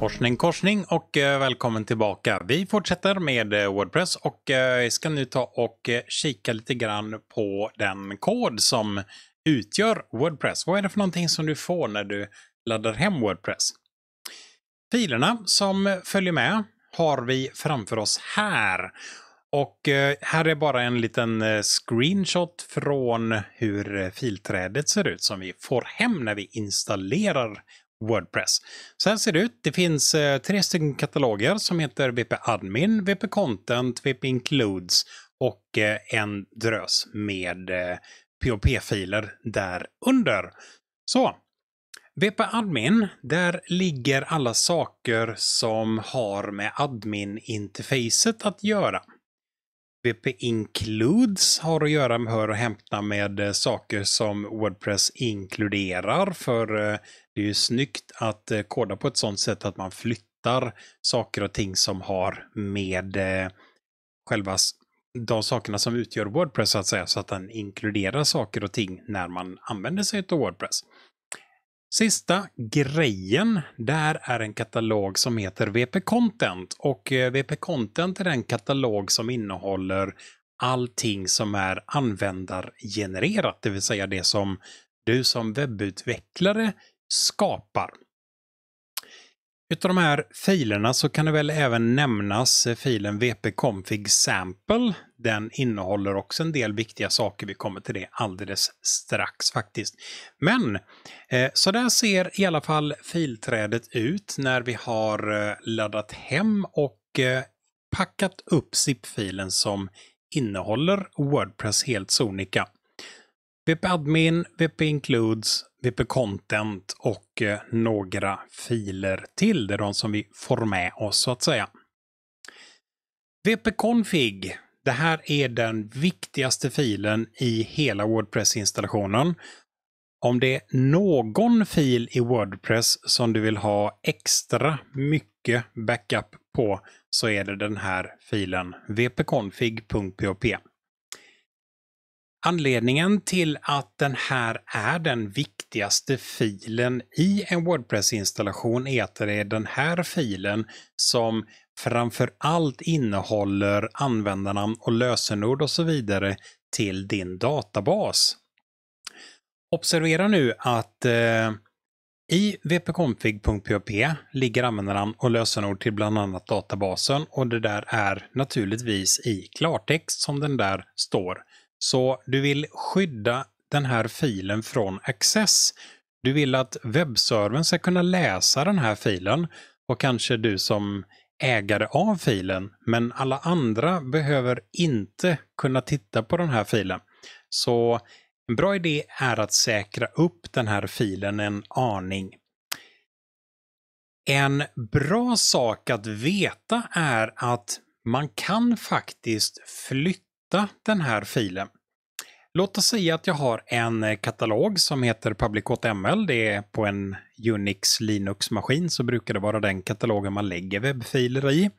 Korsning, korsning och eh, välkommen tillbaka. Vi fortsätter med eh, Wordpress och eh, ska nu ta och kika lite grann på den kod som utgör Wordpress. Vad är det för någonting som du får när du laddar hem Wordpress? Filerna som följer med har vi framför oss här. Och här är bara en liten screenshot från hur filträdet ser ut som vi får hem när vi installerar Wordpress. Så här ser det ut. Det finns eh, tre stycken kataloger som heter WP Admin, WP Content, WP Includes och eh, en drös med eh, POP-filer där under. Så, WP Admin, där ligger alla saker som har med admin-interfacet att göra. WP Includes har att göra med, hör och hämta med saker som Wordpress inkluderar för det är ju snyggt att eh, koda på ett sånt sätt att man flyttar saker och ting som har med eh, själva de sakerna som utgör Wordpress så att säga, så att den inkluderar saker och ting när man använder sig av Wordpress. Sista grejen, där är en katalog som heter VP Content och eh, VP Content är den katalog som innehåller allting som är användargenererat, det vill säga det som du som webbutvecklare skapar. Utav de här filerna så kan det väl även nämnas eh, filen wp-config sample. Den innehåller också en del viktiga saker. Vi kommer till det alldeles strax faktiskt. Men eh, så där ser i alla fall filträdet ut när vi har eh, laddat hem och packat upp zip-filen som innehåller Wordpress helt sonika. wp-admin, wp-includes VP Content och eh, några filer till. Det är de som vi får med oss så att säga. VP Config. Det här är den viktigaste filen i hela Wordpress-installationen. Om det är någon fil i Wordpress som du vill ha extra mycket backup på så är det den här filen, vpconfig.php. Anledningen till att den här är den viktigaste filen i en Wordpress-installation är att det är den här filen som framförallt innehåller användarnamn och lösenord och så vidare till din databas. Observera nu att eh, i wp-config.php ligger användarnamn och lösenord till bland annat databasen och det där är naturligtvis i klartext som den där står. Så du vill skydda den här filen från access. Du vill att webbservern ska kunna läsa den här filen och kanske du som ägare av filen, men alla andra behöver inte kunna titta på den här filen. Så en bra idé är att säkra upp den här filen en aning. En bra sak att veta är att man kan faktiskt flytta flytta den här filen. Låt oss säga att jag har en eh, katalog som heter public.ml. Det är på en Unix Linux-maskin så brukar det vara den katalogen man lägger webbfiler i.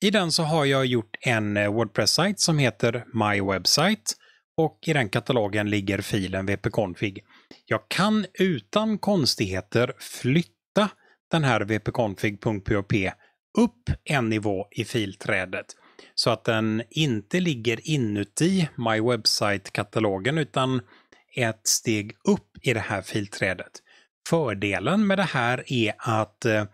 I den så har jag gjort en eh, Wordpress-sajt som heter My Website och i den katalogen ligger filen wp-config. Jag kan utan konstigheter flytta den här wp-config.php upp en nivå i filträdet så att den inte ligger inuti My Website-katalogen utan ett steg upp i det här filträdet. Fördelen med det här är att eh,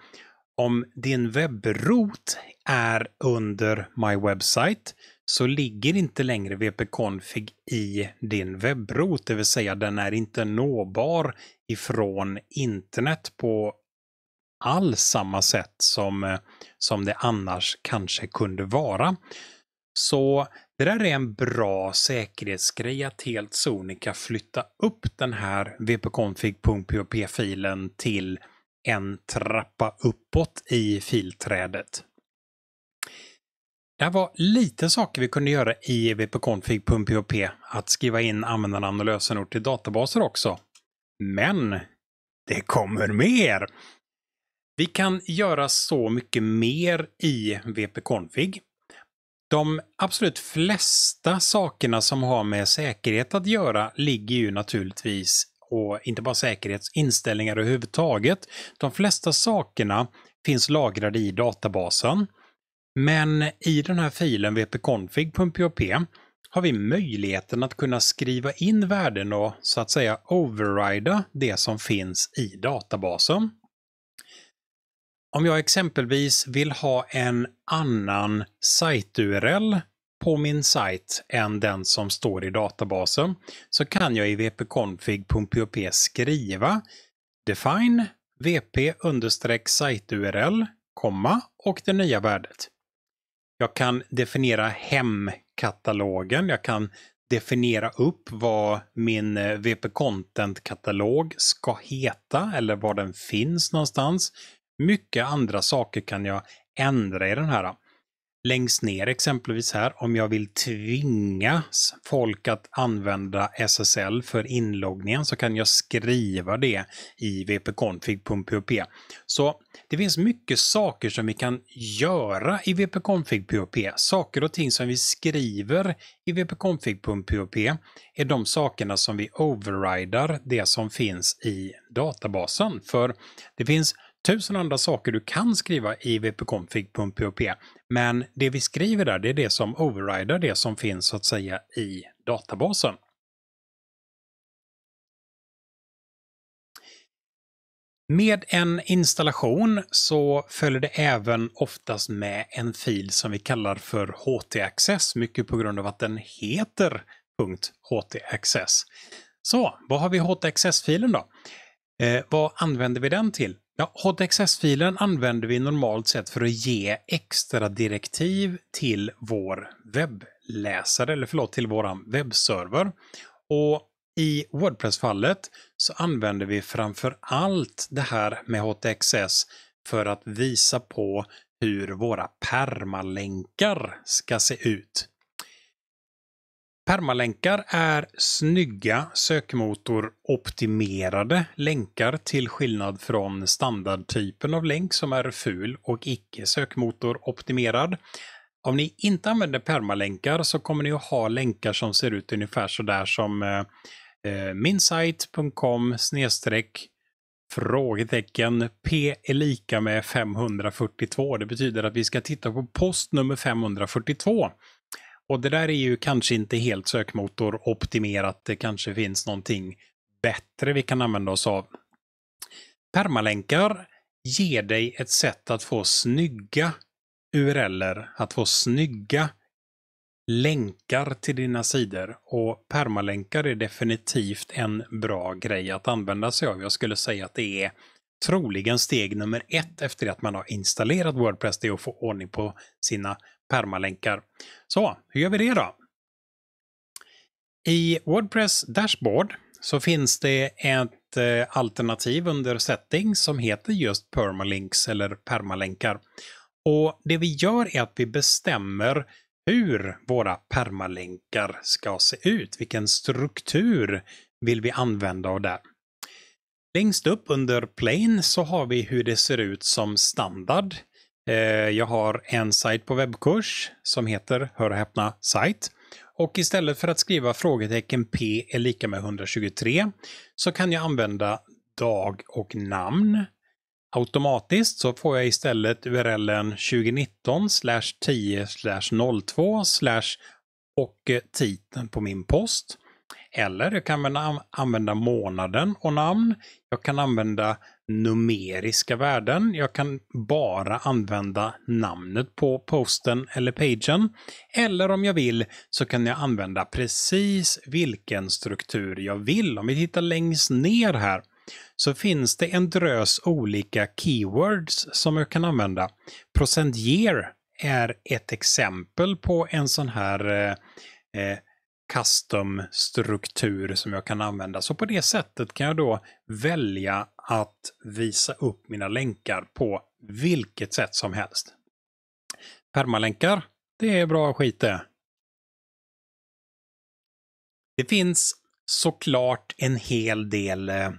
om din webbrot är under My Website så ligger inte längre WP config i din webbrot, det vill säga den är inte nåbar ifrån internet på alls samma sätt som, eh, som det annars kanske kunde vara. Så det där är en bra säkerhetsgrej att helt sonika flytta upp den här wp filen till en trappa uppåt i filträdet. Det här var lite saker vi kunde göra i wp att skriva in användarnamn och lösenord till databaser också. Men det kommer mer! Vi kan göra så mycket mer i VP-config. De absolut flesta sakerna som har med säkerhet att göra ligger ju naturligtvis, och inte bara säkerhetsinställningar överhuvudtaget, de flesta sakerna finns lagrade i databasen. Men i den här filen vpconfig.php har vi möjligheten att kunna skriva in värden och så att säga overrida det som finns i databasen om jag exempelvis vill ha en annan sajt-URL på min sajt än den som står i databasen så kan jag i wp-config.php skriva define wp site-url, och det nya värdet. Jag kan definiera hemkatalogen, jag kan definiera upp vad min wp-content-katalog ska heta eller var den finns någonstans. Mycket andra saker kan jag ändra i den här. Längst ner exempelvis här, om jag vill tvinga folk att använda SSL för inloggningen så kan jag skriva det i vpconfig.pop. Så det finns mycket saker som vi kan göra i vpconfig.pop. Saker och ting som vi skriver i vpconfig.pop är de sakerna som vi overrider det som finns i databasen. För det finns tusen andra saker du kan skriva i wp Men det vi skriver där, det är det som overrider det som finns så att säga i databasen. Med en installation så följer det även oftast med en fil som vi kallar för htaccess, mycket på grund av att den heter .htaccess. Så vad har vi htaccess-filen då? Eh, vad använder vi den till? Ja, htxs filen använder vi normalt sett för att ge extra direktiv till vår webbläsare, eller förlåt, till vår webbserver. Och i Wordpress-fallet så använder vi framför allt det här med HTXS för att visa på hur våra permalänkar ska se ut Permalänkar är snygga sökmotoroptimerade länkar till skillnad från standardtypen av länk som är ful och icke sökmotoroptimerad. Om ni inte använder permalänkar så kommer ni att ha länkar som ser ut ungefär sådär som eh, eh minsite.com snedstreck frågetecken P är lika med 542. Det betyder att vi ska titta på post nummer 542 och det där är ju kanske inte helt sökmotoroptimerat. Det kanske finns någonting bättre vi kan använda oss av. Permalänkar ger dig ett sätt att få snygga URLer, att få snygga länkar till dina sidor. Och permalänkar är definitivt en bra grej att använda sig av. Jag skulle säga att det är troligen steg nummer ett efter att man har installerat Wordpress, det är att få ordning på sina permalänkar. Så, hur gör vi det då? I Wordpress Dashboard så finns det ett eh, alternativ under Settings som heter just Permalinks eller permalänkar. Och det vi gör är att vi bestämmer hur våra permalänkar ska se ut. Vilken struktur vill vi använda av det? Längst upp under Plane så har vi hur det ser ut som standard. Eh, jag har en sajt på webbkurs som heter, hör och häpna, sajt. Och istället för att skriva frågetecken P är lika med 123 så kan jag använda dag och namn. Automatiskt så får jag istället urlen 2019 10 02 och eh, titeln på min post. Eller jag kan använda, månaden och namn. Jag kan använda numeriska värden. Jag kan bara använda namnet på posten eller pagen. Eller om jag vill så kan jag använda precis vilken struktur jag vill. Om vi tittar längst ner här så finns det en drös olika keywords som jag kan använda. Procent year är ett exempel på en sån här eh, eh custom-struktur som jag kan använda. Så på det sättet kan jag då välja att visa upp mina länkar på vilket sätt som helst. Permalänkar, det är bra skit det. Det finns såklart en hel del eh,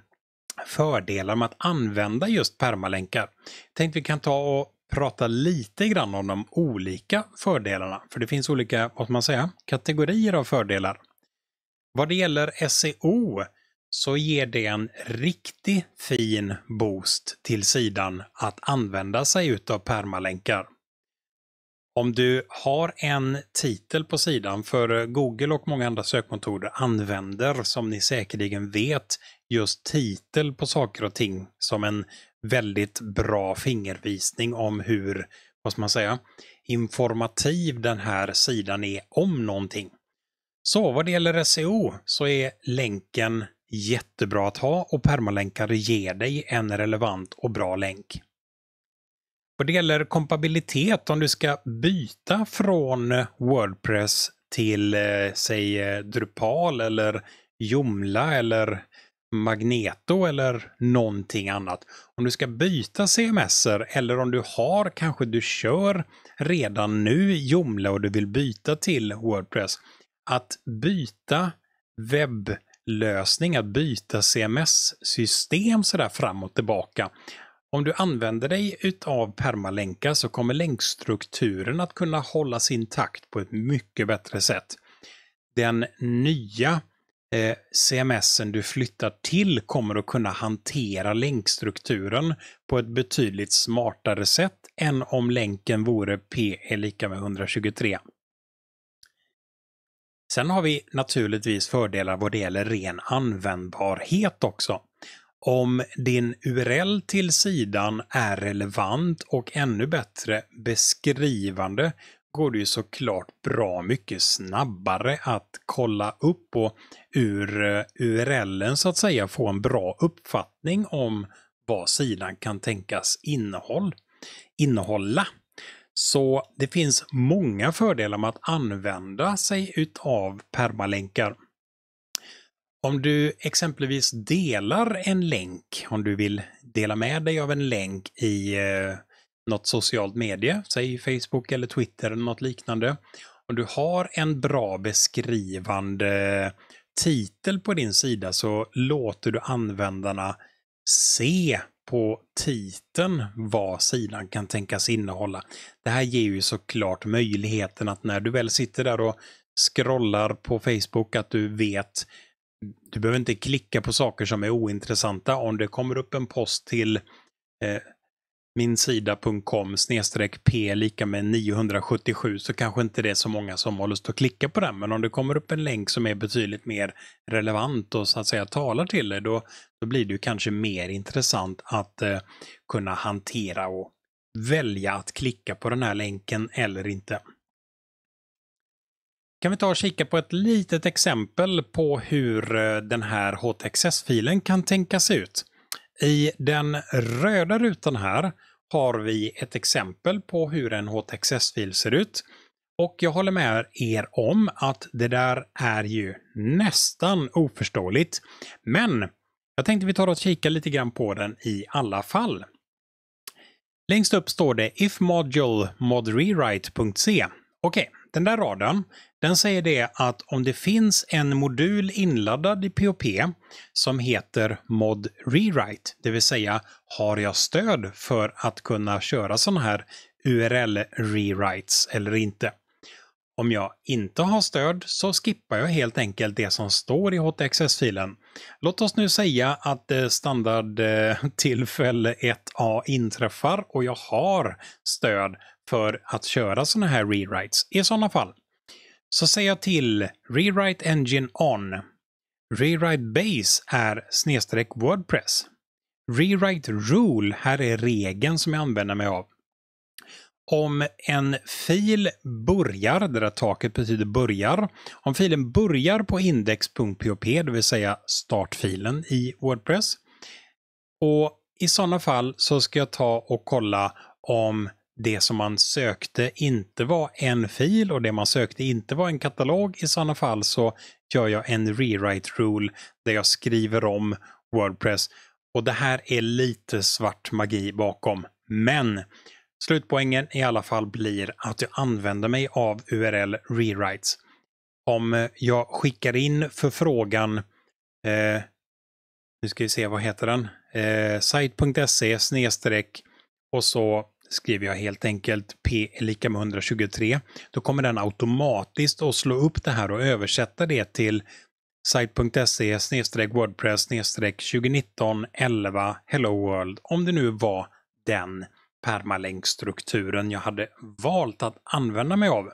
fördelar med att använda just permalänkar. Tänkte vi kan ta och prata lite grann om de olika fördelarna. För det finns olika, vad man säga, kategorier av fördelar. Vad det gäller SEO så ger det en riktigt fin boost till sidan att använda sig utav permalänkar. Om du har en titel på sidan, för Google och många andra sökmotorer använder, som ni säkerligen vet, just titel på saker och ting som en väldigt bra fingervisning om hur, vad ska man säga, informativ den här sidan är om någonting. Så vad det gäller SEO så är länken jättebra att ha och permalänkar ger dig en relevant och bra länk. Vad det gäller kompabilitet, om du ska byta från Wordpress till eh, säg eh, Drupal eller Jomla eller Magneto eller någonting annat. Om du ska byta CMSer eller om du har, kanske du kör redan nu Joomla och du vill byta till Wordpress. Att byta webblösning, att byta CMS-system sådär fram och tillbaka. Om du använder dig utav permalänkar så kommer länkstrukturen att kunna hållas intakt på ett mycket bättre sätt. Den nya Eh, CMSen du flyttar till kommer att kunna hantera länkstrukturen på ett betydligt smartare sätt än om länken vore P är lika med 123. Sen har vi naturligtvis fördelar vad det gäller ren användbarhet också. Om din URL till sidan är relevant och ännu bättre beskrivande går det ju såklart bra mycket snabbare att kolla upp och ur eh, URLen så att säga få en bra uppfattning om vad sidan kan tänkas innehåll, innehålla. Så det finns många fördelar med att använda sig utav permalänkar. Om du exempelvis delar en länk, om du vill dela med dig av en länk i eh, något socialt medie, säg Facebook eller Twitter eller något liknande, Om du har en bra beskrivande titel på din sida så låter du användarna se på titeln vad sidan kan tänkas innehålla. Det här ger ju såklart möjligheten att när du väl sitter där och scrollar på Facebook att du vet du behöver inte klicka på saker som är ointressanta. Om det kommer upp en post till eh, minsida.com snedstreck p lika med 977 så kanske inte det är så många som har lust att klicka på den. Men om det kommer upp en länk som är betydligt mer relevant och så att säga talar till dig, då, då blir det ju kanske mer intressant att eh, kunna hantera och välja att klicka på den här länken eller inte. Kan vi ta och kika på ett litet exempel på hur eh, den här htxs filen kan tänkas ut. I den röda rutan här har vi ett exempel på hur en HTXS-fil ser ut. Och jag håller med er om att det där är ju nästan oförståeligt. Men jag tänkte vi tar och kika lite grann på den i alla fall. Längst upp står det If Module Mod ifmodule.modrewrite.c. Okej, okay, den där raden, den säger det att om det finns en modul inladdad i POP som heter mod rewrite, det vill säga har jag stöd för att kunna köra sådana här URL rewrites eller inte. Om jag inte har stöd så skippar jag helt enkelt det som står i HTXS-filen. Låt oss nu säga att eh, standard eh, tillfälle 1A inträffar och jag har stöd för att köra sådana här rewrites. I sådana fall så säger jag till Rewrite Engine On. Rewrite Base är snedstreck Wordpress. Rewrite Rule, här är regeln som jag använder mig av. Om en fil börjar, det där taket betyder börjar, om filen börjar på index.php, det vill säga startfilen i Wordpress, och i sådana fall så ska jag ta och kolla om det som man sökte inte var en fil och det man sökte inte var en katalog, i sådana fall så gör jag en rewrite rule där jag skriver om Wordpress. Och det här är lite svart magi bakom. Men slutpoängen i alla fall blir att jag använder mig av URL rewrites. Om jag skickar in förfrågan, eh, nu ska vi se vad heter den, eh, site.se snedstreck och så skriver jag helt enkelt P är lika med 123. Då kommer den automatiskt att slå upp det här och översätta det till site.se wordpress 2019 11 hello world. Om det nu var den permalänkstrukturen jag hade valt att använda mig av.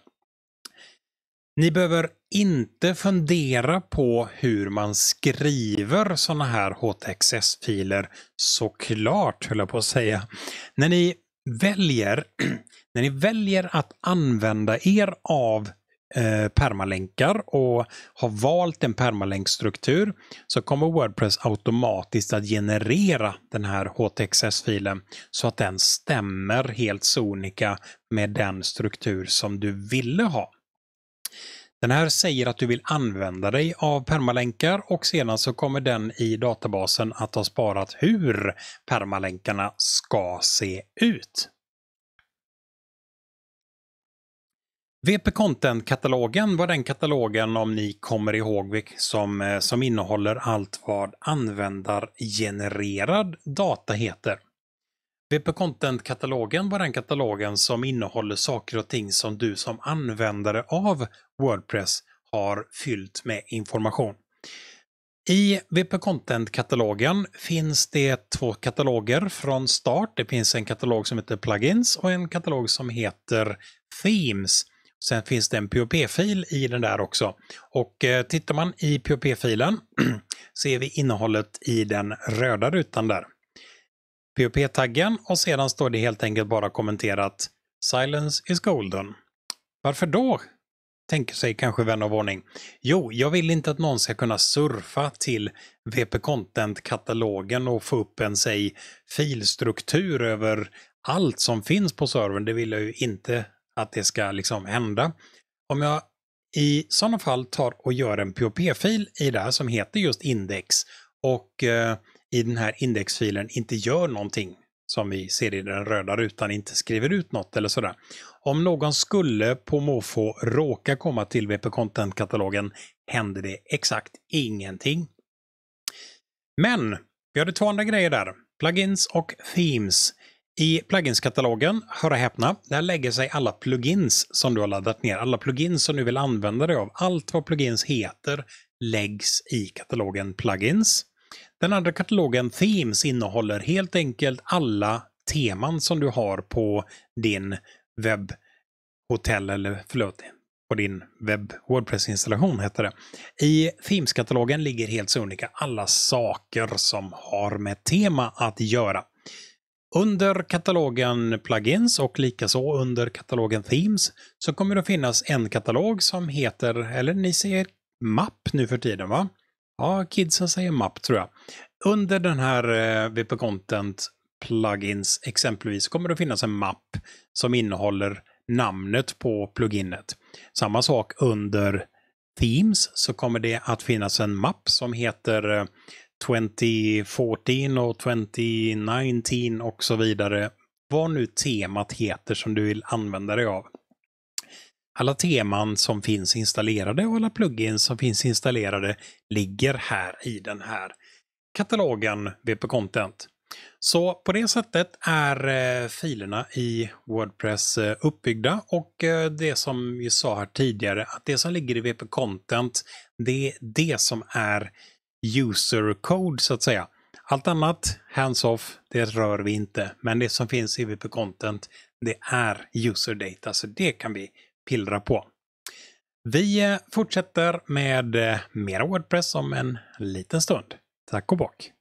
Ni behöver inte fundera på hur man skriver sådana här HTXS-filer, såklart höll jag på att säga. När ni väljer, när ni väljer att använda er av eh, permalänkar och har valt en permalänkstruktur så kommer Wordpress automatiskt att generera den här HTXS-filen så att den stämmer helt sonika med den struktur som du ville ha. Den här säger att du vill använda dig av permalänkar och sedan så kommer den i databasen att ha sparat hur permalänkarna ska se ut. VP Content-katalogen var den katalogen, om ni kommer ihåg, som, eh, som innehåller allt vad användargenererad data heter. VP Content-katalogen var den katalogen som innehåller saker och ting som du som användare av Wordpress har fyllt med information. I VP Content-katalogen finns det två kataloger från start. Det finns en katalog som heter Plugins och en katalog som heter Themes. Sen finns det en POP-fil i den där också. Och eh, tittar man i POP-filen ser vi innehållet i den röda rutan där. POP-taggen och sedan står det helt enkelt bara kommenterat Silence is golden. Varför då? Tänker sig kanske vän av ordning. Jo, jag vill inte att någon ska kunna surfa till VP Content-katalogen och få upp en, säg, filstruktur över allt som finns på servern. Det vill jag ju inte att det ska liksom hända. Om jag i sådana fall tar och gör en POP-fil i det här som heter just index och eh, i den här indexfilen inte gör någonting som vi ser i den röda rutan, inte skriver ut något eller sådär. Om någon skulle på måfå råka komma till VP Content-katalogen händer det exakt ingenting. Men vi hade två andra grejer där. Plugins och Themes. I pluginskatalogen, hör och häpna, där lägger sig alla plugins som du har laddat ner. Alla plugins som du vill använda dig av. Allt vad plugins heter läggs i katalogen Plugins. Den andra katalogen, Themes, innehåller helt enkelt alla teman som du har på din webbhotell eller förlåt, på din webb Wordpress-installation heter det. I Themes-katalogen ligger helt sonika alla saker som har med tema att göra. Under katalogen Plugins och likaså under katalogen Themes så kommer det finnas en katalog som heter, eller ni ser mapp nu för tiden va? Ja, kidsen säger mapp tror jag. Under den här eh, VP Content plugins exempelvis kommer det finnas en mapp som innehåller namnet på pluginet. Samma sak under Themes så kommer det att finnas en mapp som heter 2014 eh, och 2019 och så vidare. Vad nu temat heter som du vill använda dig av alla teman som finns installerade och alla plugins som finns installerade ligger här i den här katalogen VP Content. Så på det sättet är eh, filerna i Wordpress eh, uppbyggda och eh, det som vi sa här tidigare att det som ligger i VP Content det är det som är user code så att säga. Allt annat, hands-off, det rör vi inte. Men det som finns i VP Content, det är user data, så det kan vi pillra på. Vi eh, fortsätter med eh, mera Wordpress om en liten stund. Tack och bock!